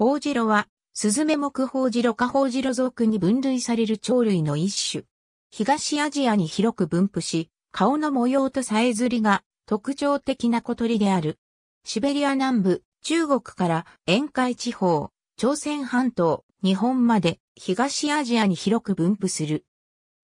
ホウジロは、スズメ目ホウジロ科ホウジロ属に分類される鳥類の一種。東アジアに広く分布し、顔の模様とさえずりが特徴的な小鳥である。シベリア南部、中国から沿海地方、朝鮮半島、日本まで東アジアに広く分布する。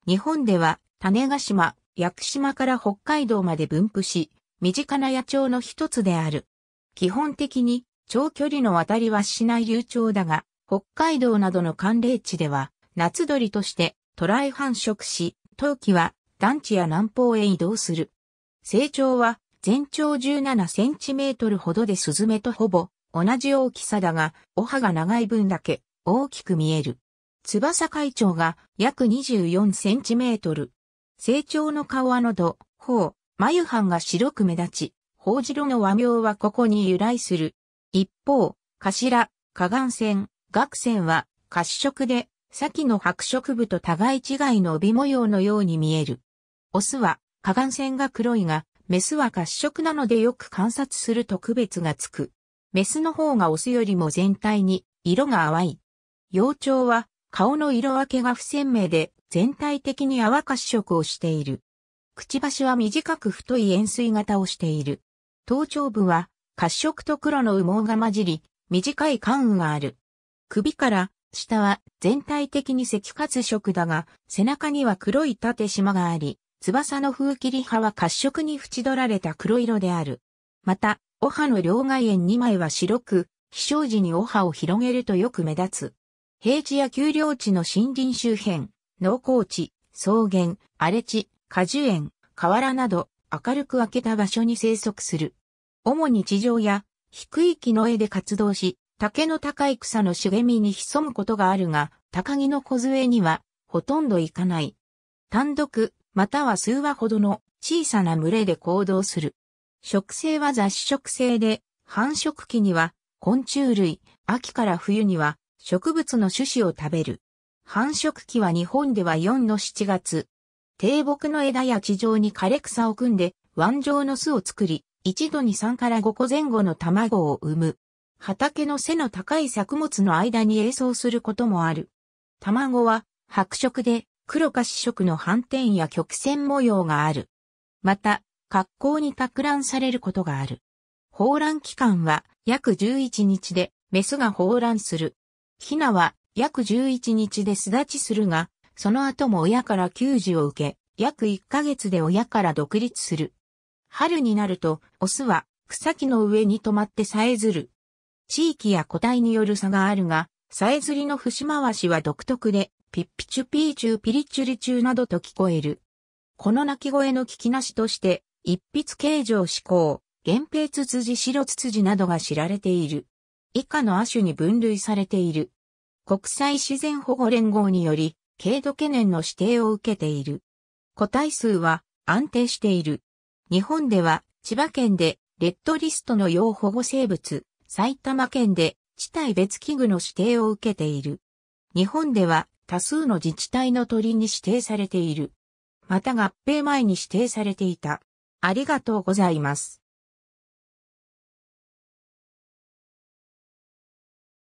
日本では種ヶ島、屋久島から北海道まで分布し、身近な野鳥の一つである。基本的に長距離の渡りはしない流暢だが、北海道などの寒冷地では、夏鳥としてトライ繁殖し、冬季は団地や南方へ移動する。成長は全長17センチメートルほどでスズメとほぼ同じ大きさだが、お歯が長い分だけ大きく見える。翼会長が約24センチメートル。成長の顔は喉、頬、眉藩が白く目立ち、宝白の和名はここに由来する。一方、頭、河岸線、学線は褐色で、先の白色部と互い違いの帯模様のように見える。オスは下眼線が黒いが、メスは褐色なのでよく観察すると区別がつく。メスの方がオスよりも全体に色が淡い。幼鳥は顔の色分けが不鮮明で全体的に淡褐色をしている。くちばしは短く太い円錐型をしている。頭頂部は褐色と黒の羽毛が混じり、短い関羽がある。首から下は全体的に赤褐色だが、背中には黒い縦縞があり、翼の風切り葉は褐色に縁取られた黒色である。また、尾葉の両外縁2枚は白く、飛翔時に尾葉を広げるとよく目立つ。平地や丘陵地の森林周辺、農耕地、草原、荒れ地、果樹園、河原など、明るく明けた場所に生息する。主に地上や低い木の絵で活動し、竹の高い草の茂みに潜むことがあるが、高木の杖にはほとんど行かない。単独、または数羽ほどの小さな群れで行動する。食性は雑食性で、繁殖期には昆虫類、秋から冬には植物の種子を食べる。繁殖期は日本では4の7月。低木の枝や地上に枯れ草を組んで、腕状の巣を作り、一度に3から5個前後の卵を産む。畑の背の高い作物の間に栄相することもある。卵は白色で黒か紫色の斑点や曲線模様がある。また、格好に托乱されることがある。放卵期間は約11日でメスが放卵する。ヒナは約11日で巣立ちするが、その後も親から給餌を受け、約1ヶ月で親から独立する。春になると、オスは草木の上に止まってさえずる。地域や個体による差があるが、さえずりの節回しは独特で、ピッピチュピーチュピリチュリチュなどと聞こえる。この鳴き声の聞きなしとして、一筆形状思考、原平ツツジ白ツツジなどが知られている。以下の亜種に分類されている。国際自然保護連合により、軽度懸念の指定を受けている。個体数は安定している。日本では千葉県でレッドリストの要保護生物、埼玉県で地帯別危惧の指定を受けている。日本では多数の自治体の鳥に指定されている。また合併前に指定されていた。ありがとうございます。